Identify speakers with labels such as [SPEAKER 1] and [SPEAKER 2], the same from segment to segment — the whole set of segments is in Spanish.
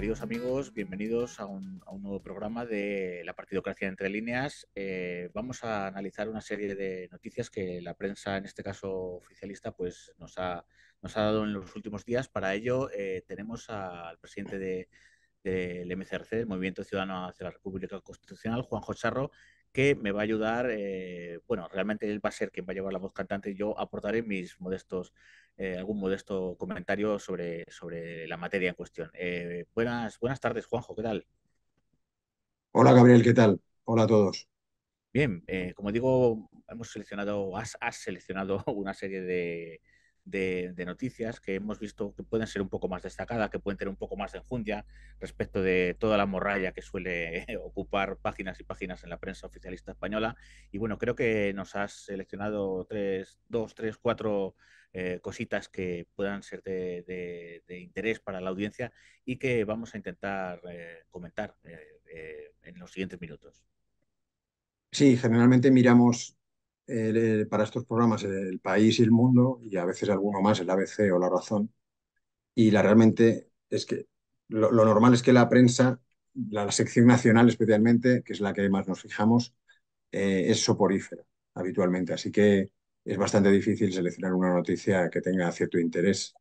[SPEAKER 1] queridos amigos, bienvenidos a un, nuevo programa de la Partidocracia entre líneas. Eh, vamos a analizar una serie de noticias que la prensa, en este caso oficialista, pues nos ha, nos ha dado en los últimos días. Para ello eh, tenemos al presidente del MCRC, el Movimiento Ciudadano hacia la República Constitucional, Juan Charro, que me va a ayudar. Eh, bueno, realmente él va a ser quien va a llevar la voz cantante y yo aportaré mis modestos eh, algún modesto comentario sobre, sobre la materia en cuestión. Eh, buenas, buenas tardes, Juanjo, ¿qué tal?
[SPEAKER 2] Hola, Gabriel, ¿qué tal? Hola a todos. Bien, eh,
[SPEAKER 1] como digo, hemos seleccionado, has, has seleccionado una serie de, de, noticias que hemos visto que pueden ser un poco más destacadas, que pueden tener un poco más de enjundia respecto de toda la morralla que suele ocupar páginas y páginas en la prensa oficialista española. Y bueno, creo que nos has seleccionado tres, dos, tres, cuatro eh, cositas que puedan ser de, interés para la audiencia y que vamos a intentar eh, comentar
[SPEAKER 2] eh, en los siguientes minutos. Sí, generalmente miramos para estos programas El País y el Mundo y a veces alguno más, el ABC o La Razón. Y la realmente es que lo, normal es que la prensa, la, sección nacional especialmente, que es la que más nos fijamos, eh, es soporífera habitualmente. Así que es bastante difícil seleccionar una noticia que tenga cierto interés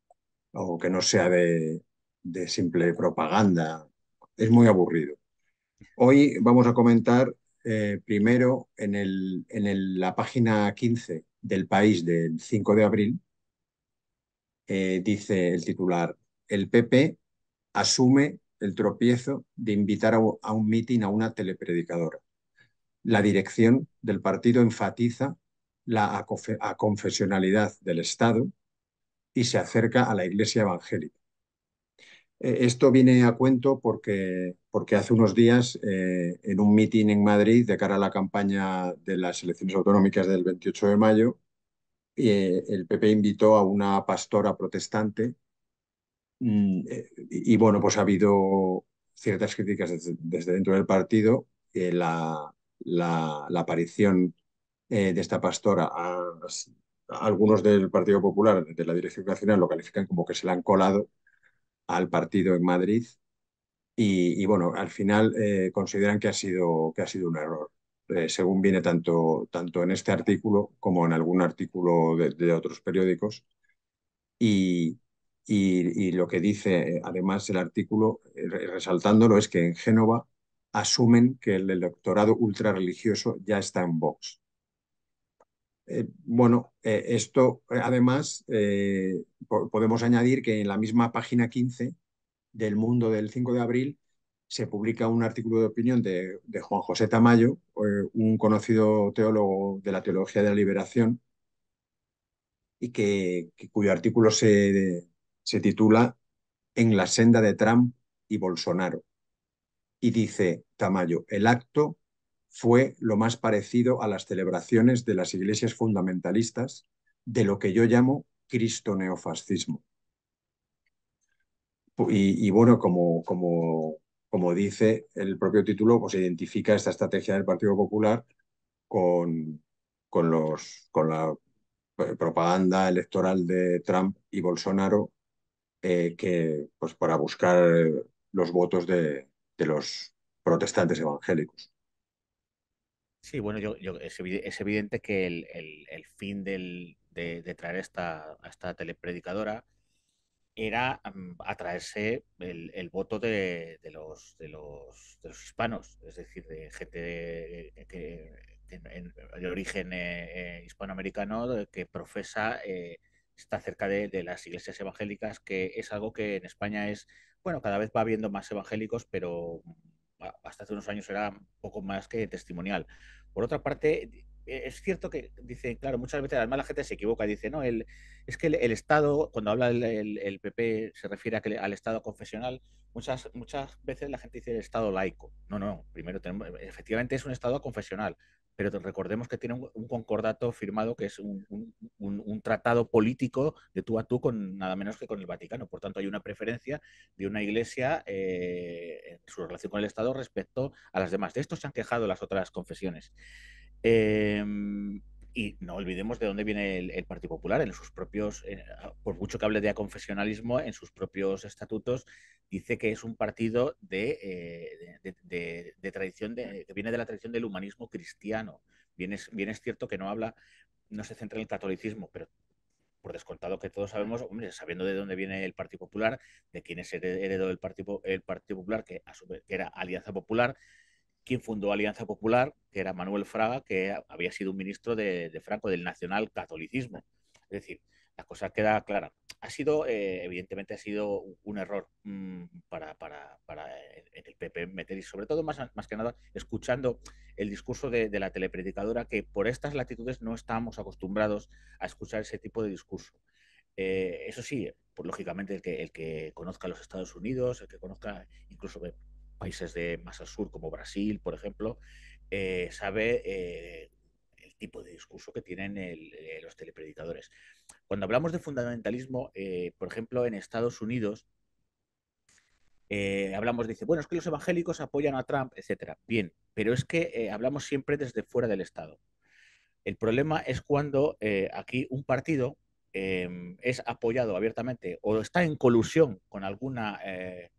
[SPEAKER 2] o que no sea de, de simple propaganda. Es muy aburrido. Hoy vamos a comentar eh, primero en, el, en la página 15 del país del 5 de abril, eh, dice el titular, el PP asume el tropiezo de invitar a, a un mitin a una telepredicadora. La dirección del partido enfatiza la aconfesionalidad del Estado y se acerca a la Iglesia evangélica. Eh, esto viene a cuento porque, porque hace unos días, eh, en un mitin en Madrid de cara a la campaña de las elecciones autonómicas del 28 de mayo, eh, el PP invitó a una pastora protestante mm, y, bueno, pues ha habido ciertas críticas desde, dentro del partido. La, la, aparición de esta pastora a algunos del Partido Popular, de la Dirección Nacional, lo califican como que se la han colado al partido en Madrid y, bueno, al final eh, consideran que ha sido, que ha sido un error, eh, según viene tanto, tanto en este artículo como en algún artículo de, otros periódicos. Y, lo que dice además el artículo, eh, resaltándolo, es que en Génova asumen que el electorado ultrarreligioso ya está en Vox eh, bueno, eh, esto eh, además podemos añadir que en la misma página 15 del Mundo del 5 de abril se publica un artículo de opinión de, Juan José Tamayo, un conocido teólogo de la teología de la liberación, y que, cuyo artículo se, se titula En la senda de Trump y Bolsonaro. Y dice Tamayo, el acto fue lo más parecido a las celebraciones de las iglesias fundamentalistas de lo que yo llamo Cristo neofascismo. Y, bueno, como, como, como, dice el propio título, pues identifica esta estrategia del Partido Popular con, con, los, con la eh, propaganda electoral de Trump y Bolsonaro eh, que, pues para buscar los votos de los protestantes evangélicos.
[SPEAKER 1] Sí, bueno, yo, es, evidente, que el, fin del, de, traer esta, a esta telepredicadora era mm, atraerse el, voto de, los, de, los, hispanos, es decir, de gente de, eh, origen eh, eh, hispanoamericano que profesa, está cerca de, las iglesias evangélicas, que es algo que en España es, bueno, cada vez va habiendo más evangélicos, pero mm, hasta hace unos años era poco más que testimonial. Por otra parte, e-, es cierto que dice claro, muchas veces además la gente se equivoca y dice, no, el, es que el, Estado, cuando habla el, PP se refiere que, al Estado confesional, muchas, muchas veces la gente dice el Estado laico. No, no, primero tenemos, efectivamente es un Estado confesional, pero recordemos que tiene un, concordato firmado que es un, tratado político de tú a tú con nada menos que con el Vaticano. Por tanto, hay una preferencia de una iglesia eh, en su relación con el Estado respecto a las demás. De esto se han quejado las otras confesiones. Em, y no olvidemos de dónde viene el, Partido Popular, en sus propios, eh, por mucho que hable de aconfesionalismo, en sus propios estatutos dice que es un partido de, eh, de, tradición que viene de la tradición del humanismo cristiano. Bien es, cierto que no habla, no se centra en el catolicismo, pero por descontado que todos sabemos, sabiendo de dónde viene el Partido Popular, de quién es heredó el Partido, el Partido Popular, que, que era Alianza Popular, quien fundó Alianza Popular, que era Manuel Fraga, que había sido un ministro de, Franco del nacional catolicismo. Es decir, la cosa queda clara. Ha sido, eh, evidentemente, ha sido un error mm, para, eh, el PP meter, y sobre todo, más, más que nada, escuchando el discurso de, la telepredicadora, que por estas latitudes no estamos acostumbrados a escuchar ese tipo de discurso. Eh, eso sí, pues, lógicamente, el que, el que conozca los Estados Unidos, el que conozca incluso países de más al sur como Brasil, por ejemplo, eh, sabe eh, el tipo de discurso que tienen eh, los telepredicadores. Cuando hablamos de fundamentalismo, por ejemplo, en Estados Unidos, hablamos, dice, bueno, es que los evangélicos apoyan a Trump, etcétera. Bien, pero es que hablamos siempre desde fuera del Estado. El problema es cuando aquí un partido em, es apoyado abiertamente o está en colusión con alguna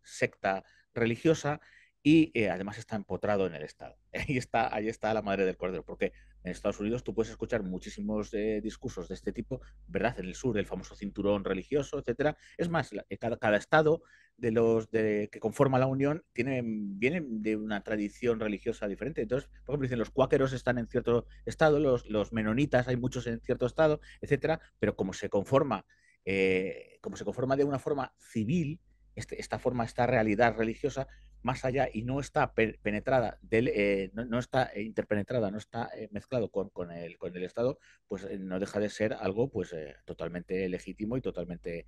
[SPEAKER 1] secta religiosa y eh, además está empotrado en el Estado. Ahí está, ahí está la madre del cordero, porque en Estados Unidos tú puedes escuchar muchísimos eh, discursos de este tipo, ¿verdad? En el sur, el famoso cinturón religioso, etcétera. Es más, eh, cada, estado de los de, que conforma la Unión mm, viene de una tradición religiosa diferente. Entonces, por ejemplo, dicen los cuáqueros están en cierto estado, los, los menonitas hay muchos en cierto estado, etcétera, pero como se conforma, como se conforma de una forma civil, este, esta forma, esta realidad religiosa más allá y no está penetrada, del, eh, no, está eh, interpenetrada, no está eh, mezclado con, con, el, Estado, pues no deja de ser algo pues totalmente legítimo y totalmente,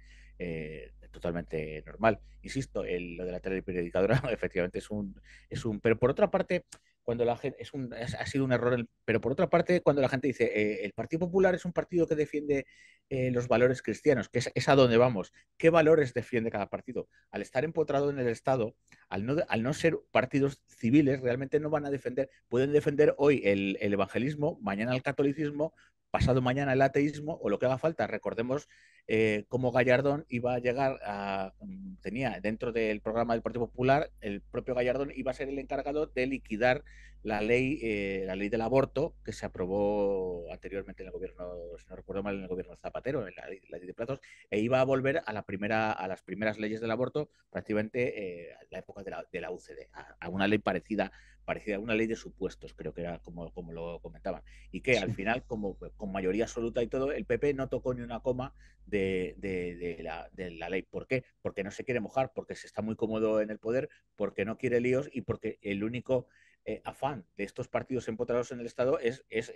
[SPEAKER 1] totalmente normal. Insisto, el, lo de la telepredicadora efectivamente es un, es un... Pero por otra parte, cuando la gente es ha sido un error, pero por otra parte, cuando la gente dice eh, el Partido Popular es un partido que defiende eh, los valores cristianos, que es, a donde vamos, ¿qué valores defiende cada partido? Al estar empotrado en el Estado, al no, al no ser partidos civiles, realmente no van a defender, pueden defender hoy el evangelismo, mañana el catolicismo, pasado mañana el ateísmo o lo que haga falta. Recordemos eh, cómo Gallardón iba a llegar a, mm, tenía dentro del programa del Partido Popular, el propio Gallardón iba a ser el encargado de liquidar la ley, eh, la ley del aborto que se aprobó anteriormente en el gobierno, si no recuerdo mal, en el gobierno Zapatero, en la, ley de plazos, e iba a volver a la primera, a las primeras leyes del aborto, prácticamente eh, a la época de la, de la UCD, a, una ley parecida, parecida a una ley de supuestos, creo que era como, como lo comentaban. Y que al final, como pues, con mayoría absoluta y todo, el PP no tocó ni una coma de, de, la, de la ley. ¿Por qué? Porque no se quiere mojar, porque se está muy cómodo en el poder, porque no quiere líos y porque el único eh, afán de estos partidos empotrados en el Estado es, es,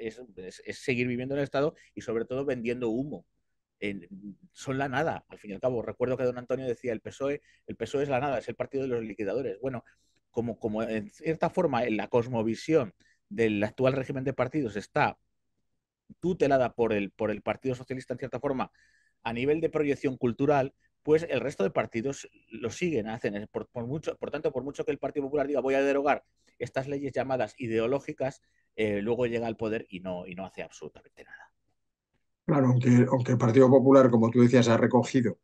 [SPEAKER 1] seguir viviendo en el Estado y sobre todo vendiendo humo. son la nada, al fin y al cabo. Recuerdo que don Antonio decía, el PSOE, el PSOE es la nada, es el partido de los liquidadores. Bueno, como, como en cierta forma la cosmovisión del actual régimen de partidos está tutelada por el, por el Partido Socialista en cierta forma a nivel de proyección cultural, pues el resto de partidos lo siguen, hacen. Eh, por, mucho, por tanto, por mucho que el Partido Popular diga voy a derogar estas leyes llamadas ideológicas, eh, luego llega al poder y no, y no hace absolutamente nada.
[SPEAKER 2] Claro, aunque, aunque el Partido Popular, como tú decías, ha recogido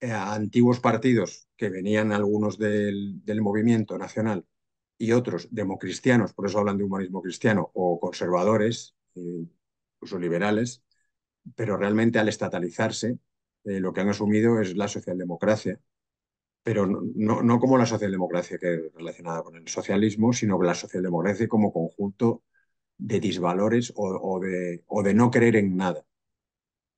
[SPEAKER 2] eh, a antiguos partidos que venían algunos del, del, movimiento nacional y otros democristianos, por eso hablan de humanismo cristiano, o conservadores, incluso liberales, pero realmente al estatalizarse eh, lo que han asumido es la socialdemocracia, pero no, como la socialdemocracia que es relacionada con el socialismo, sino la socialdemocracia como conjunto de disvalores o, de, o de no creer en nada,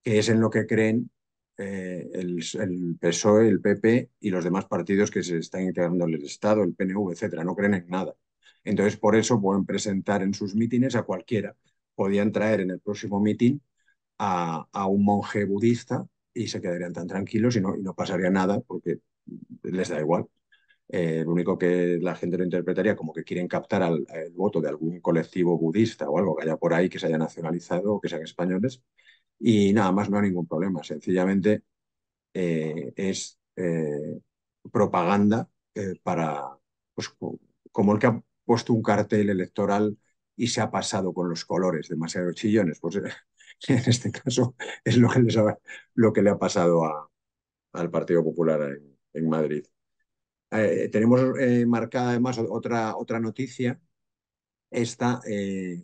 [SPEAKER 2] que es en lo que creen eh, el, PSOE, el PP e, y los demás partidos que se están integrando en el Estado, el PNV, etcétera, no creen en nada. Entonces, por eso pueden presentar en sus mítines a cualquiera. Podían traer en el próximo mítin a, a, un monje budista y se quedarían tan tranquilos y no, y no pasaría nada porque les da igual. Eh, lo único que la gente lo interpretaría como que quieren captar al, el voto de algún colectivo budista o algo que haya por ahí que se haya nacionalizado o que sean españoles. Y nada más, no hay ningún problema. Sencillamente eh, es eh, propaganda para, pues, como el que ha puesto un cartel electoral y se ha pasado con los colores, demasiado chillones. Pues en este caso es lo que, le ha pasado a, al Partido Popular en, Madrid. Eh, tenemos eh, marcada además otra, otra noticia, esta eh,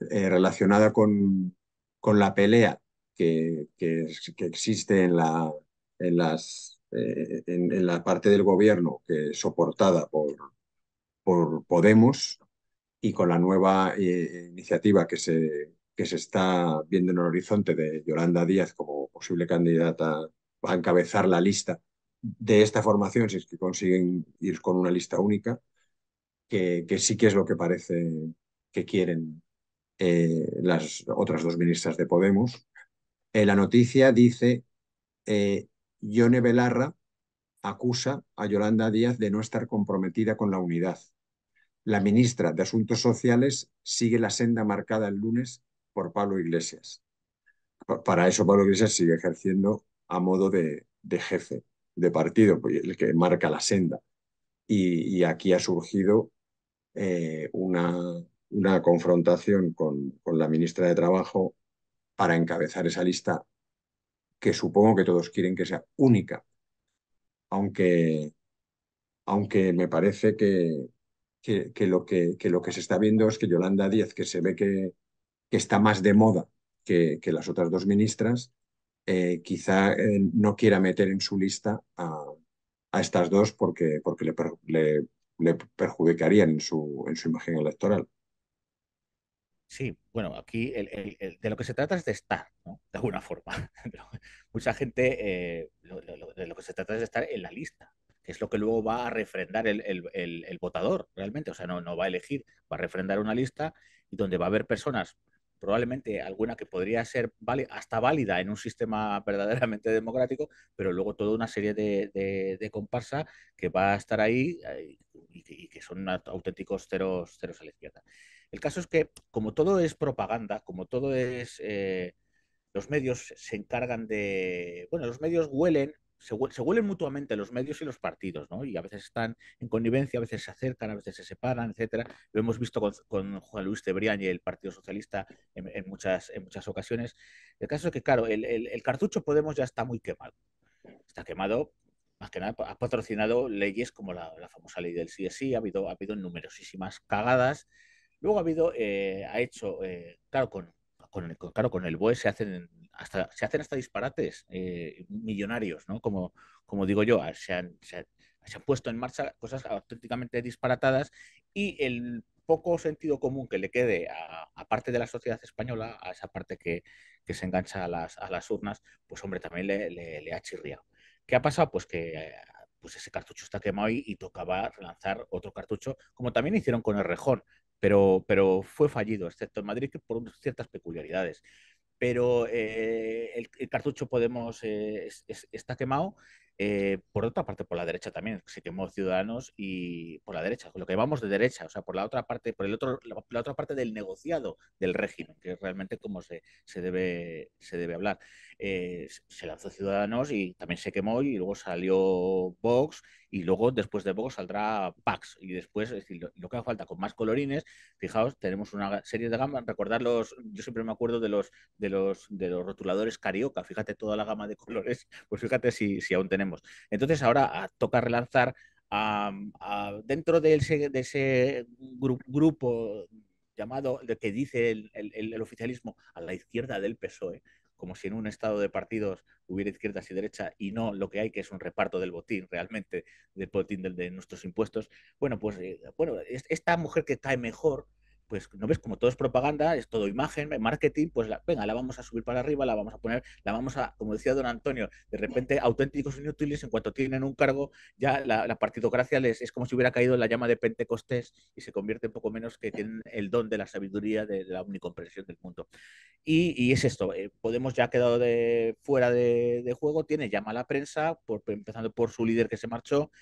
[SPEAKER 2] relacionada con, con, la pelea que, que, existe en la, en, las, en, la parte del gobierno que soportada por, por Podemos y con la nueva iniciativa que se, que se está viendo en el horizonte de Yolanda Díaz como posible candidata a encabezar la lista de esta formación, si es que consiguen ir con una lista única, que, sí que es lo que parece que quieren eh, las otras dos ministras de Podemos. Eh, la noticia dice, Yone eh, Belarra acusa a Yolanda Díaz de no estar comprometida con la unidad. La ministra de Asuntos Sociales sigue la senda marcada el lunes por Pablo Iglesias. Para eso Pablo Iglesias sigue ejerciendo a modo de, jefe de partido, pues, el que marca la senda. Y, aquí ha surgido eh, una, una, confrontación con, con la ministra de Trabajo para encabezar esa lista que supongo que todos quieren que sea única, aunque, aunque me parece que, que, lo que, lo que, se está viendo es que Yolanda Díaz, que se ve que, que está más de moda que, que las otras dos ministras, eh, quizá eh, no quiera meter en su lista a, estas dos porque, porque le, le, perjudicarían en su, en su imagen electoral.
[SPEAKER 1] Sí, bueno, aquí de lo que se trata es de estar, ¿no? De alguna forma. Mucha gente, eh, de lo que se trata es de estar en la lista, que es lo que luego va a refrendar el, votador, realmente. O sea, no, no va a elegir, va a refrendar una lista y donde va a haber personas probablemente alguna que podría ser hasta válida en un sistema verdaderamente democrático, pero luego toda una serie de, comparsa que va a estar ahí eh, y que, son auténticos ceros, ceros a la izquierda. El caso es que como todo es propaganda, como todo es... Eh, los medios se encargan de... Bueno, los medios huelen se, huelen mutuamente los medios y los partidos, ¿no? Y a veces están en connivencia, a veces se acercan, a veces se separan, etcétera. Lo hemos visto con, Juan Luis Tebrián y el Partido Socialista en, muchas, en muchas ocasiones. El caso es que, claro, el, cartucho Podemos ya está muy quemado. Está quemado más que nada ha patrocinado leyes como la, famosa ley del CSI, ha habido, ha habido numerosísimas cagadas. Luego ha habido, eh, ha hecho, eh, claro, con, con, el, claro, con el BOE se hacen hasta, se hacen hasta disparates eh, millonarios, ¿no? Como, como digo yo, se han, se, puesto en marcha cosas auténticamente disparatadas y el poco sentido común que le quede a, parte de la sociedad española, a esa parte que, que se engancha a las, a las, urnas, pues hombre, también le, ha chirriado. ¿Qué ha pasado? Pues que pues ese cartucho está quemado y, y, tocaba relanzar otro cartucho, como también hicieron con el rejón pero, pero fue fallido, excepto en Madrid, por ciertas peculiaridades. Pero eh, el, cartucho Podemos eh, está quemado. Eh, por otra parte, por la derecha también se quemó Ciudadanos y por la derecha, lo que llamamos de derecha, o sea, por la otra parte, por el otro, la, otra parte del negociado del régimen, que es realmente como se, se, debe, se debe hablar. Eh, se lanzó Ciudadanos y también se quemó y luego salió Vox y luego después de Vox saldrá Pax y después, lo, que haga falta con más colorines, fijaos, tenemos una serie de gamas, recordar los, yo siempre me acuerdo de los, de los, de los rotuladores carioca, fíjate toda la gama de colores, pues fíjate si, aún tenemos. Entonces ahora ah, toca relanzar ah, ah, dentro de ese, de ese grupo llamado, de que dice el, oficialismo a la izquierda del PSOE, como si en un estado de partidos hubiera izquierdas y derechas y no lo que hay, que es un reparto del botín realmente, del botín de, de nuestros impuestos. Bueno, pues eh, bueno, esta mujer que cae mejor pues no ves, como todo es propaganda, es todo imagen, marketing, pues venga, la vamos a subir para arriba, la vamos a poner, la vamos a, como decía don Antonio, de repente auténticos inútiles, en cuanto tienen un cargo, ya la, la partidocracia les, es como si hubiera caído la llama de Pentecostés y se convierte en poco menos que tienen el don de la sabiduría, de, la unicomprensión del mundo. Y, es esto, eh, Podemos ya ha quedado de, fuera de, juego, tiene a la prensa, por, empezando por su líder que se marchó,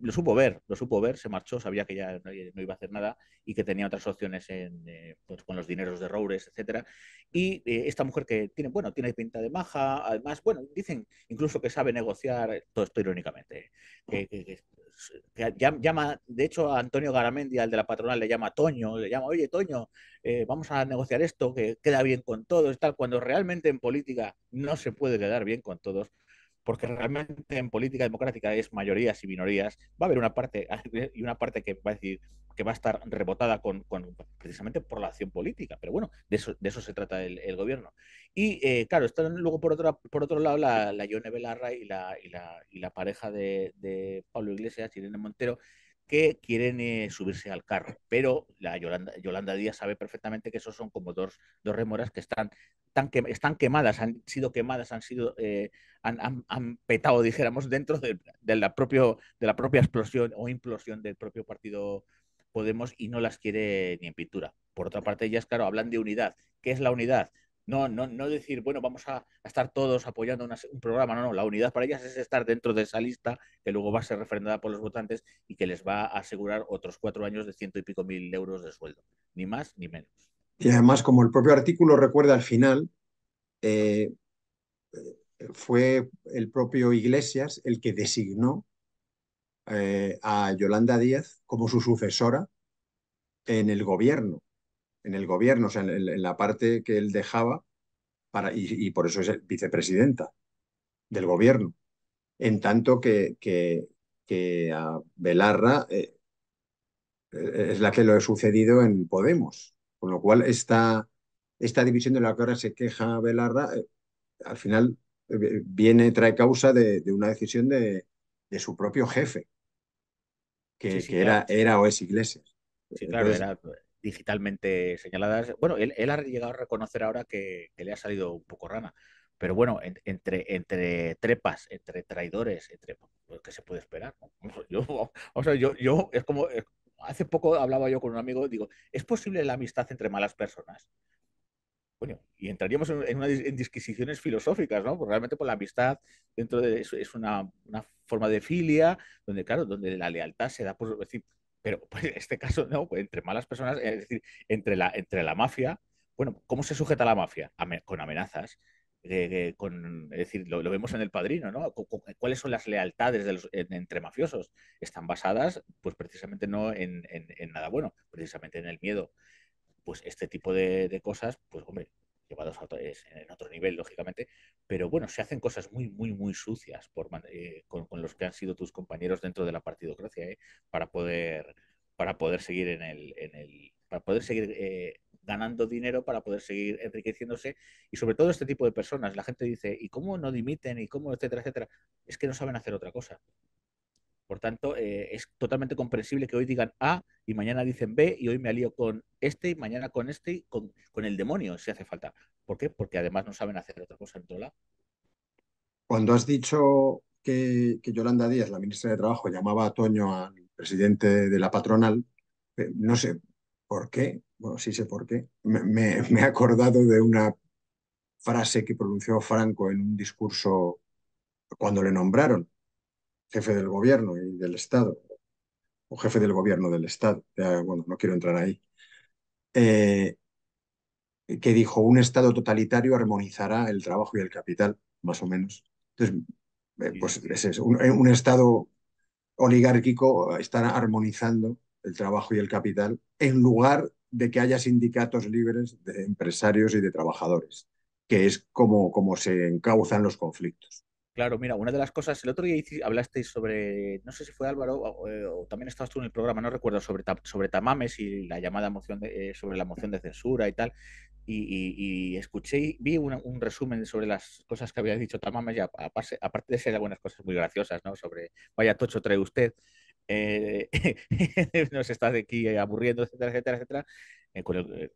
[SPEAKER 1] lo supo ver, lo supo ver, se marchó, sabía que ya no iba a hacer nada y que tenía otras opciones eh, pues, con los dineros de Roures, etc. Y eh, esta mujer que tiene, bueno, tiene pinta de maja, además, bueno, dicen incluso que sabe negociar, todo esto irónicamente, oh. pues, llama, de hecho, a Antonio Garamendi, al de la patronal, le llama Toño, le llama, oye, Toño, eh, vamos a negociar esto, que queda bien con todos, tal, cuando realmente en política no se puede quedar bien con todos, porque realmente en política democrática es mayorías y minorías, va a haber una parte y una parte que va a decir que va a estar rebotada con, precisamente por la acción política, pero bueno, de eso, de eso se trata el, gobierno. Y eh, claro, están luego por otro, por otro lado la, la Yone Belarra y la, y la, pareja de, de Pablo Iglesias, Irene Montero, que quieren eh, subirse al carro. Pero la Yolanda, Díaz sabe perfectamente que esos son como dos, remoras que están, tan están quemadas, han sido quemadas, han sido eh, han, petado, dijéramos, dentro de, la propio, de la propia explosión o implosión del propio partido Podemos y no las quiere ni en pintura. Por otra parte, ellas, claro, hablan de unidad. ¿Qué es la unidad? No, no, no decir, bueno, vamos a, estar todos apoyando un programa, no, no, la unidad para ellas es estar dentro de esa lista que luego va a ser refrendada por los votantes y que les va a asegurar otros cuatro años de ciento y pico mil euros de sueldo, ni más ni menos.
[SPEAKER 2] Y además, como el propio artículo recuerda al final, eh, fue el propio Iglesias el que designó eh, a Yolanda Díaz como su sucesora en el gobierno en el gobierno, o sea, en, la parte que él dejaba, para, y, por eso es vicepresidenta del gobierno. En tanto que, que, que a Belarra eh, eh, es la que lo ha sucedido en Podemos. Con lo cual, esta, esta división de la que ahora se queja Belarra, eh, al final viene, trae causa de, una decisión de, su propio jefe, que, era, era o es Iglesias. Sí, claro, era, digitalmente
[SPEAKER 1] señaladas. Bueno, él, ha llegado a reconocer ahora que, le ha salido un poco rana. Pero bueno, entre, entre trepas, entre traidores, entre pues, ¿qué se puede esperar? Yo, o sea, yo, yo es como eh, hace poco hablaba yo con un amigo, digo, ¿es posible la amistad entre malas personas? Bueno, y entraríamos en, una, en disquisiciones filosóficas, ¿no? Porque realmente pues, la amistad dentro de eso es una, forma de filia, donde, claro, donde la lealtad se da por, decir, pero pues, en este caso, no, pues, entre malas personas, es decir, entre la, entre la mafia, bueno, ¿cómo se sujeta la mafia? con amenazas. Eh, eh, con, es decir, lo, vemos en el padrino, ¿no? ¿Cuáles son las lealtades entre mafiosos? Están basadas, pues precisamente no en, nada bueno, precisamente en el miedo. Pues este tipo de, de cosas, pues hombre, llevados a otro, en otro nivel, lógicamente, pero bueno, se hacen cosas muy, muy, muy sucias eh, con, los que han sido tus compañeros dentro de la partidocracia, ¿eh? para poder para poder seguir en el, para poder seguir eh, ganando dinero, para poder seguir enriqueciéndose y sobre todo este tipo de personas, la gente dice, ¿y cómo no dimiten? ¿Y cómo etcétera, etcétera? Es que no saben hacer otra cosa. Por tanto, eh, es totalmente comprensible que hoy digan A y mañana dicen B y hoy me alío con este y mañana con este y con, el demonio, si hace falta. ¿Por qué? Porque además no saben hacer otra cosa en otro lado.
[SPEAKER 2] Cuando has dicho que, Yolanda Díaz, la ministra de Trabajo, llamaba a Toño al presidente de la patronal, eh, no sé por qué, bueno, sí sé por qué, me he acordado de una frase que pronunció Franco en un discurso cuando le nombraron jefe del gobierno y del Estado, o jefe del gobierno del Estado, bueno, no quiero entrar ahí, eh, que dijo, un Estado totalitario armonizará el trabajo y el capital, más o menos. Entonces, eh, pues es eso, un, eh, Estado oligárquico está armonizando el trabajo y el capital en lugar de que haya sindicatos libres de empresarios y de trabajadores, que es como, como se encauzan los conflictos.
[SPEAKER 1] Claro, mira, una de las cosas, el otro día hablasteis sobre, no sé si fue Álvaro, eh, o, también estabas tú en el programa, no recuerdo, sobre, sobre Tamames y la llamada moción eh, sobre la moción de censura y tal. Y, y escuché, vi un resumen sobre las cosas que había dicho Tamames, y aparte, de ser algunas cosas muy graciosas, ¿no? Sobre, vaya tocho trae usted, eh, nos está de aquí aburriendo, etcétera, etcétera, etcétera. Eh, eh,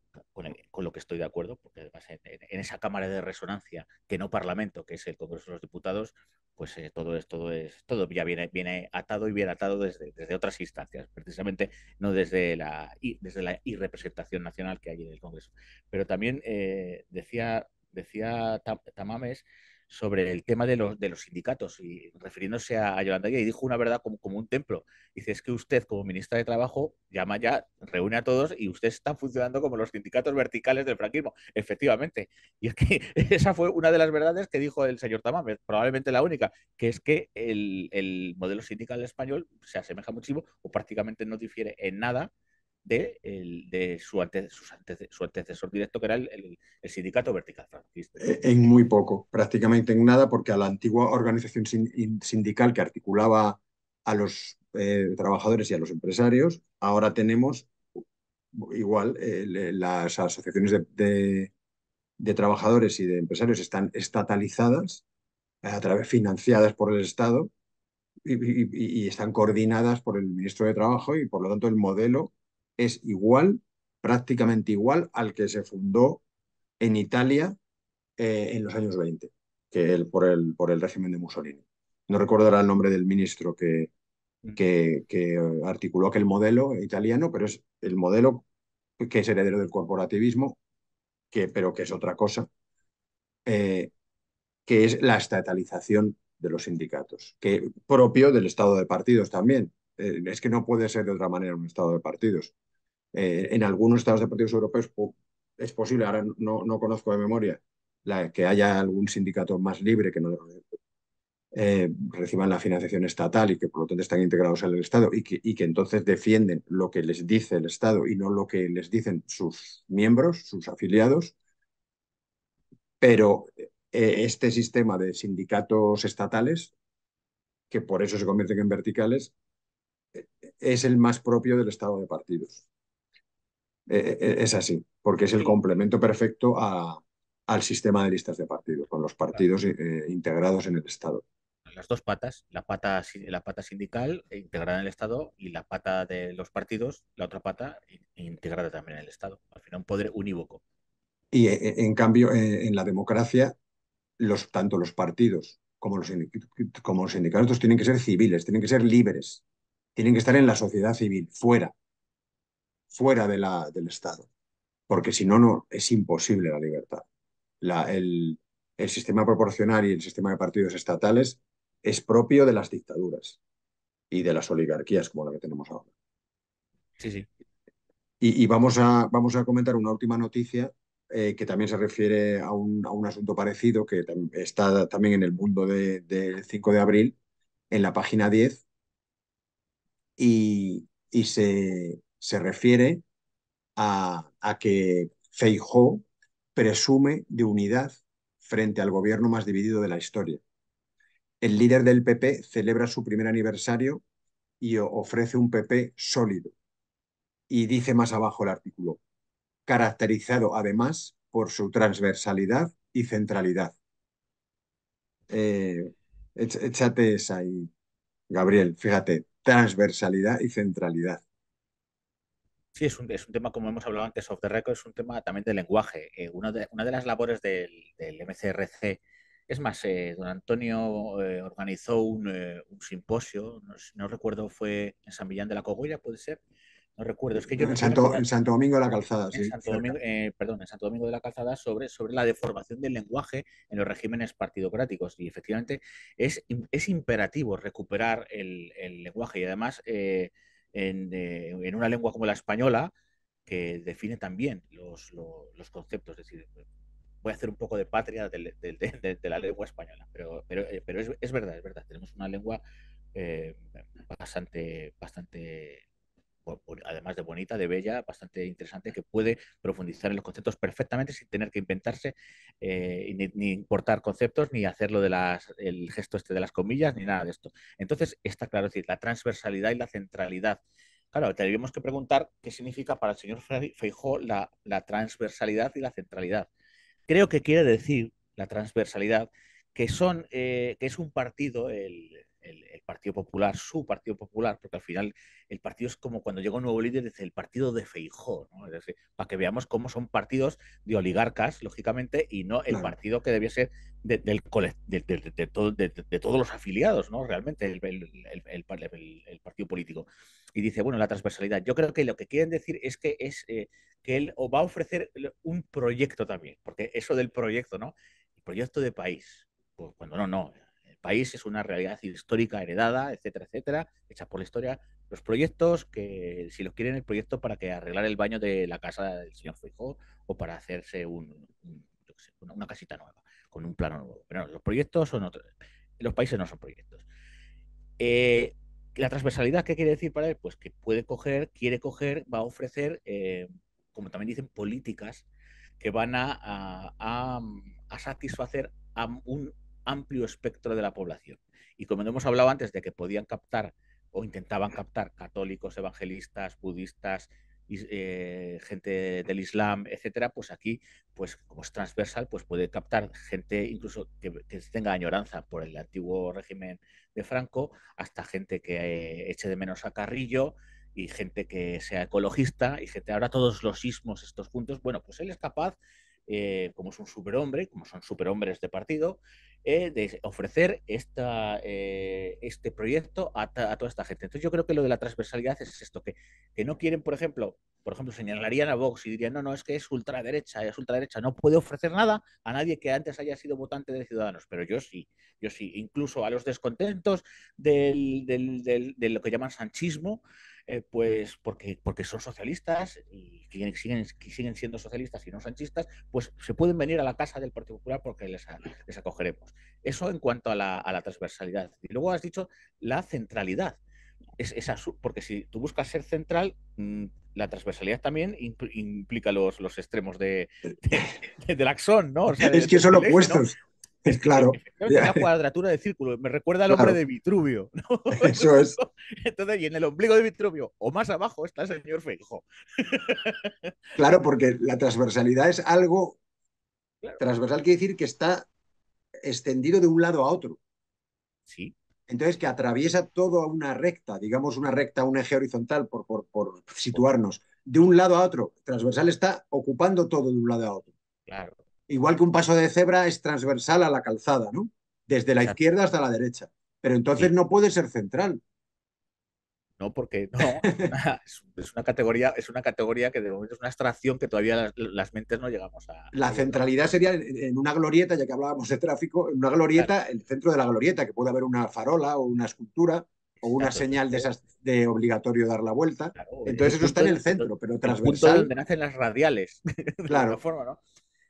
[SPEAKER 1] con, lo que estoy de acuerdo, porque además en, esa Cámara de Resonancia, que no Parlamento, que es el Congreso de los Diputados, pues eh, todo es, todo es, todo ya viene, viene atado y bien atado desde, otras instancias, precisamente no desde la, desde la irrepresentación nacional que hay en el Congreso. Pero también eh, decía, decía Tamames sobre el tema de los, de los sindicatos y refiriéndose a, Yolanda y dijo una verdad como, como, un templo. Dice, es que usted como ministra de Trabajo llama ya, reúne a todos y ustedes están funcionando como los sindicatos verticales del franquismo. Efectivamente. Y es que esa fue una de las verdades que dijo el señor tamá probablemente la única, que es que el, el modelo sindical español se asemeja muchísimo o prácticamente no difiere en nada de, el, de su, su, antecesor directo, que era el, sindicato vertical
[SPEAKER 2] franquista. E, en muy poco, prácticamente en nada, porque a la antigua organización sindical que articulaba a los eh, trabajadores y a los empresarios, ahora tenemos igual las asociaciones de, trabajadores y de empresarios están estatalizadas, eh, a través financiadas por el Estado. Y, y están coordinadas por el ministro de Trabajo y por lo tanto el modelo es igual, prácticamente igual al que se fundó en Italia eh, en los años 20, que el, por, el, por el régimen de Mussolini. No recuerdo ahora el nombre del ministro mm. que, que, articuló aquel modelo italiano, pero es el modelo que es heredero del corporativismo, que, pero que es otra cosa, eh, que es la estatalización de los sindicatos, que propio del estado de partidos también. Eh, es que no puede ser de otra manera un estado de partidos. Eh, en algunos estados de partidos europeos es posible, ahora no, no conozco de memoria, que haya algún sindicato más libre que no eh, reciban la financiación estatal y que por lo tanto están integrados en el Estado y que, y que entonces defienden lo que les dice el Estado y no lo que les dicen sus miembros, sus afiliados. Pero este sistema de sindicatos estatales, que por eso se convierten en verticales, es el más propio del estado de partidos. E, e, e, es así, porque es el complemento perfecto al sistema de listas de partidos, con los partidos eh, integrados en el Estado.
[SPEAKER 1] Las dos patas, la pata, la pata sindical eh, integrada en el Estado y la pata de los partidos, la otra pata
[SPEAKER 2] eh, integrada también en el Estado. Al final, un poder unívoco. Y en cambio, en la democracia, los, tanto los partidos como los, como los sindicatos tienen que ser civiles, tienen que ser libres tienen que estar en la sociedad civil, fuera, fuera de la, del Estado, porque si no, no, es imposible la libertad. La, el, sistema proporcional y el sistema de partidos estatales es propio de las dictaduras y de las oligarquías como la que tenemos ahora. Sí, sí. Y, vamos, a, vamos a comentar una última noticia eh, que también se refiere a un, asunto parecido que está también en el mundo del 5 de abril, en la página 10, y, se, refiere a, que Feijó presume de unidad frente al gobierno más dividido de la historia. El líder del PP celebra su primer aniversario y ofrece un PP sólido. Y dice más abajo el artículo, caracterizado además por su transversalidad y centralidad. Eh, échate esa ahí, Gabriel, fíjate, transversalidad y centralidad.
[SPEAKER 1] Sí, es un, es un, tema, como hemos hablado antes, off the record, es un tema también de lenguaje. Eh, una, de, una, de, las labores del, del MCRC, es más, eh, don Antonio eh, organizó un, simposio, no, recuerdo, fue en San Millán de la Cogolla, puede ser, no recuerdo. Es que yo en, Santo, Santo Domingo de la Calzada, sí. Eh, perdón, en Santo Domingo de la Calzada sobre, sobre la deformación del lenguaje en los regímenes partidocráticos. Y efectivamente es, es imperativo recuperar el, lenguaje. Y además, eh, eh, en, una lengua como la española, que define también los, conceptos, es decir, voy a hacer un poco de patria de, la lengua española, pero, es, verdad, es verdad, tenemos una lengua bastante, bastante además de bonita, de bella, bastante interesante, que puede profundizar en los conceptos perfectamente sin tener que inventarse, eh, ni, importar conceptos, ni hacerlo de gesto este de las comillas, ni nada de esto. Entonces, está claro, es decir, la transversalidad y la centralidad. Claro, tenemos que preguntar qué significa para el señor Feijó la, transversalidad y la centralidad. Creo que quiere decir la transversalidad que son eh, que es un partido, el, el, Partido Popular, su Partido Popular, porque al final el partido es como cuando llega un nuevo líder, dice el partido de Feijó, para que veamos cómo son partidos de oligarcas, lógicamente, y no el partido que debiese ser del de, de, de, todos los afiliados, ¿no? Realmente, el, partido político. Y dice, bueno, la transversalidad. Yo creo que lo que quieren decir es que es eh, que él va a ofrecer un proyecto también, porque eso del proyecto, ¿no? El proyecto de país. Pues cuando no, no, país es una realidad histórica heredada, etcétera, etcétera, hecha por la historia. Los proyectos, que si los quieren, el proyecto para que arreglar el baño de la casa del señor Feijó o para hacerse un, una, casita nueva, con un plano nuevo. Pero los proyectos son otros. Los países no son proyectos. Eh, la transversalidad, ¿qué quiere decir para él? Pues que puede coger, quiere coger, va a ofrecer, eh, como también dicen, políticas que van a satisfacer a un amplio espectro de la población. Y como hemos hablado antes de que podían captar o intentaban captar católicos, evangelistas, budistas, eh, gente del Islam, etcétera, pues aquí, pues como es transversal, pues puede captar gente incluso que, tenga añoranza por el antiguo régimen de Franco, hasta gente que eh, eche de menos a Carrillo y gente que sea ecologista y gente ahora todos los sismos estos puntos, Bueno, pues él es capaz, eh, como es un superhombre, como son superhombres de partido, eh, de ofrecer esta, eh, este proyecto a, a, toda esta gente. Entonces yo creo que lo de la transversalidad es esto, que, que no quieren, por ejemplo, por ejemplo, señalarían a Vox y dirían, no, no, es que es ultraderecha, es ultraderecha, no puede ofrecer nada a nadie que antes haya sido votante de Ciudadanos, pero yo sí, yo sí, incluso a los descontentos de lo que llaman sanchismo, eh, pues porque, porque son socialistas y siguen, siguen siendo socialistas y no sanchistas, pues se pueden venir a la casa del Partido Popular porque les, acogeremos. Eso en cuanto a la, transversalidad. Y luego has dicho la centralidad. Es, porque si tú buscas ser central, mm, la transversalidad también implica los, los extremos de, eh, del axón, ¿no? es que son opuestos.
[SPEAKER 2] Es claro. La
[SPEAKER 1] cuadratura de círculo. Me recuerda al hombre de Vitruvio. ¿no? Eso es. Entonces, y en el ombligo de Vitruvio, o más abajo, está el señor Feijo.
[SPEAKER 2] Claro, porque la transversalidad es algo. Transversal quiere decir que está extendido de un lado a otro. Sí entonces que atraviesa a una recta, digamos una recta, un eje horizontal, por, situarnos, de un lado a otro. Transversal está ocupando todo de un lado a otro. Claro. Igual que un paso de cebra es transversal a la calzada, ¿no? Desde la izquierda hasta la derecha. Pero entonces no puede ser central. ¿no? Porque
[SPEAKER 1] no, es una categoría, es una categoría que de momento es una extracción que todavía las, mentes no llegamos a.
[SPEAKER 2] La centralidad sería en una glorieta, ya que hablábamos de tráfico, en una glorieta, el centro de la glorieta, que puede haber una farola o una escultura o una señal de, de obligatorio dar la vuelta. Entonces eso está en el centro, pero transversal. El punto
[SPEAKER 1] nacen las radiales. Claro. forma, ¿no?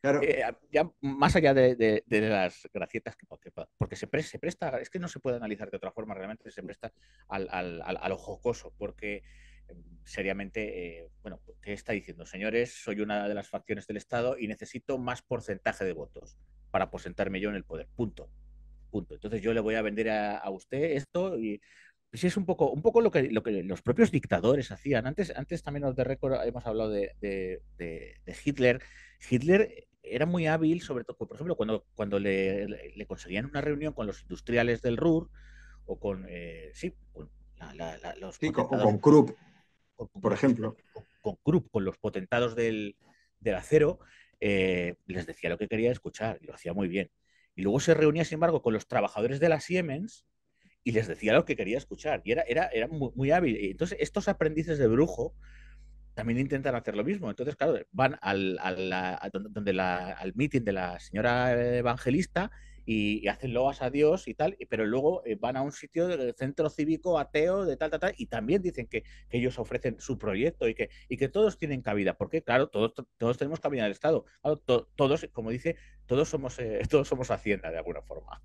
[SPEAKER 1] Eh, ya más allá de, las gracietas que, porque, se, se, presta, es que no se puede analizar de otra forma, realmente se presta al, al, al, a lo jocoso, porque em, seriamente, eh, bueno, ¿qué está diciendo? Señores, soy una de las facciones del Estado y necesito más porcentaje de votos para aposentarme yo en el poder. Punto. Punto. Entonces yo le voy a vender a, usted esto y es un poco, un poco lo que, lo que los propios dictadores hacían. Antes, antes también de récord hemos hablado de, de Hitler. Hitler era muy hábil, sobre todo, por ejemplo, cuando, cuando le, conseguían una reunión con los industriales del RUR o con, eh, sí, con los con, Krupp, por ejemplo. Con, Krupp, con los potentados del, del acero, eh, les decía lo que quería escuchar y lo hacía muy bien. Y luego se reunía, sin embargo, con los trabajadores de la Siemens y les decía lo que quería escuchar. Y era, era, era muy, hábil. Y entonces, estos aprendices de brujo también intentan hacer lo mismo. Entonces, claro, van al, donde la, al meeting de la señora evangelista y, hacen loas a Dios y tal, pero luego eh, van a un sitio del centro cívico ateo de tal, tal, tal, y también dicen que, ellos ofrecen su proyecto y que, y que todos tienen cabida, porque claro, todos, todos tenemos cabida del Estado, todos, como dice, todos somos, eh, todos somos Hacienda de alguna forma.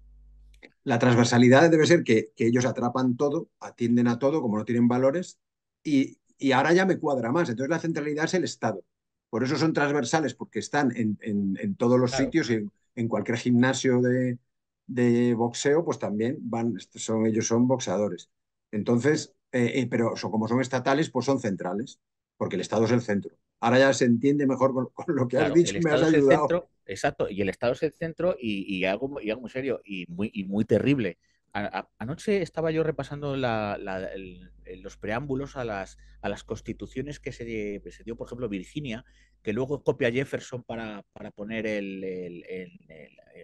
[SPEAKER 2] La transversalidad debe ser que, que ellos atrapan todo, atienden a todo, como no tienen valores, y y ahora ya me cuadra más. Entonces la centralidad es el Estado. Por eso son transversales, porque están en, en, todos los sitios y en, cualquier gimnasio de, boxeo, pues también van, son, ellos son boxeadores. Entonces, eh, eh, pero son, como son estatales, pues son centrales, porque el Estado es el centro. Ahora ya se entiende mejor con, lo que has dicho y me has ayudado.
[SPEAKER 1] exacto, y el Estado es el centro y, y algo, muy serio y muy, y muy terrible anoche estaba yo repasando los preámbulos a las, constituciones que se, dio, por ejemplo, Virginia, que luego copia Jefferson para, poner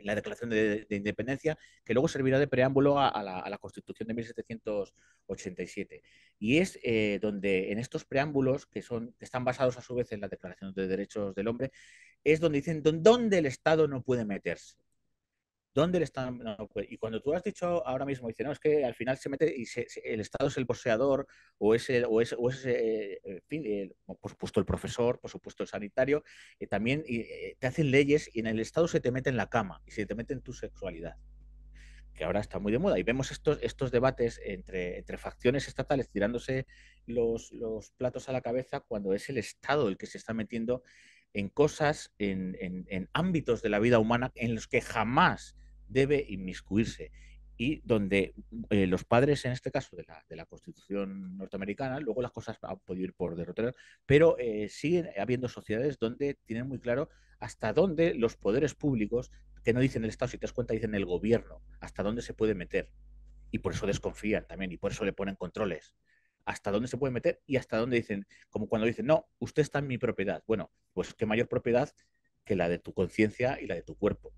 [SPEAKER 1] la Declaración de, Independencia, que luego servirá de preámbulo a, la, Constitución de 1787. Y es eh, donde en estos preámbulos, que, son, que están basados a su vez en la Declaración de Derechos del Hombre, es donde dicen dónde el Estado no puede meterse. ¿Dónde le están.? y cuando tú has dicho ahora mismo, dice, no, es que al final se mete y el Estado es el poseador o es el, o es, o es eh, eh, por supuesto el profesor, por supuesto el sanitario, eh, y también te hacen leyes y en el Estado se te mete en la cama y se te mete en tu sexualidad que ahora está muy de moda. Y vemos estos, estos debates entre, entre facciones estatales tirándose los, los, platos a la cabeza cuando es el Estado el que se está metiendo en cosas, en, en, en ámbitos de la vida humana en los que jamás debe inmiscuirse y donde eh, los padres, en este caso de la, de la, Constitución norteamericana, luego las cosas han podido ir por derrotero, pero eh, siguen habiendo sociedades donde tienen muy claro hasta dónde los poderes públicos, que no dicen el Estado, si te das cuenta, dicen el gobierno, hasta dónde se puede meter. Y por eso desconfían también y por eso le ponen controles. Hasta dónde se puede meter y hasta dónde dicen, como cuando dicen, no, usted está en mi propiedad. Bueno, pues qué mayor propiedad que la de tu conciencia y la de tu cuerpo.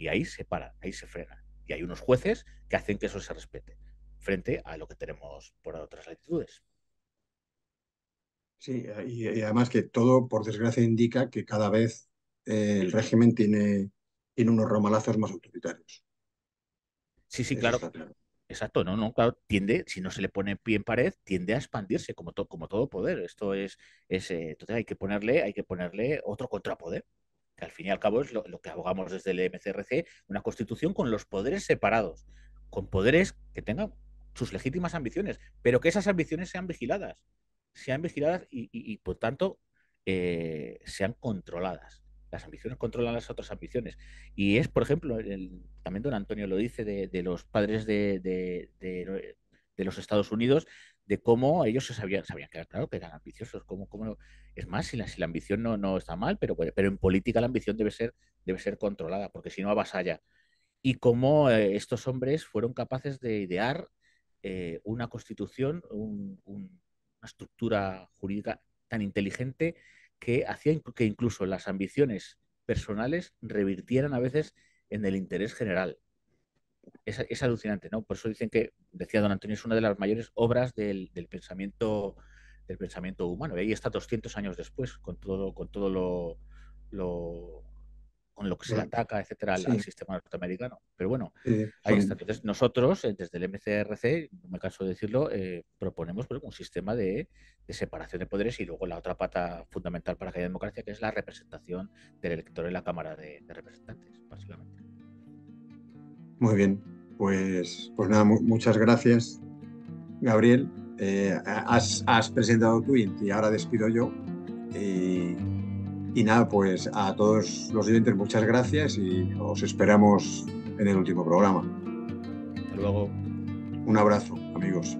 [SPEAKER 1] Y ahí se para, ahí se frena. Y hay unos jueces que hacen que eso se respete frente
[SPEAKER 2] a lo que tenemos por otras latitudes. Sí, eh, y, además que todo, por desgracia, indica que cada vez eh, el régimen tiene, tiene unos romalazos más autoritarios.
[SPEAKER 1] Sí, sí, claro. Exacto, no, no, claro, tiende, si no se le pone pie en pared, tiende a expandirse como, como todo poder. Esto es, es eh, entonces hay que ponerle, hay que ponerle otro contrapoder que al fin y al cabo es lo, que abogamos desde el MCRC, una constitución con los poderes separados, con poderes que tengan sus legítimas ambiciones, pero que esas ambiciones sean vigiladas, sean vigiladas y, por tanto eh, sean controladas. Las ambiciones controlan las otras ambiciones. Y es, por ejemplo, también don Antonio lo dice de, los padres de, los Estados Unidos, de cómo ellos se sabían, sabían que, claro, que eran ambiciosos. Cómo, cómo... Es más, si la, si la ambición no, no, está mal, pero, pero en política la ambición debe ser, debe ser controlada, porque si no avasalla. Y cómo eh, estos hombres fueron capaces de idear eh, una constitución, una estructura jurídica tan inteligente que hacía que incluso las ambiciones personales revirtieran a veces en el interés general es, alucinante, ¿no? Por eso dicen que, decía don Antonio, es una de las mayores obras del, del pensamiento del pensamiento humano. Y ahí está 200 años después, con todo, con todo lo, lo con lo que se le ataca, etcétera, al, sistema norteamericano. Pero bueno, ahí está. Entonces, nosotros, eh, desde el MCRC, no me canso de decirlo, eh, proponemos pues, un sistema de, separación de poderes y luego la otra pata fundamental para que haya democracia, que es la representación del elector en la Cámara de Representantes,
[SPEAKER 2] básicamente. Muy bien, pues, pues nada, muchas gracias, Gabriel. Eh, has, presentado tu y ahora despido yo. Y, y nada, pues a todos los oyentes muchas gracias y os esperamos en el último programa. Hasta luego. Un abrazo, amigos.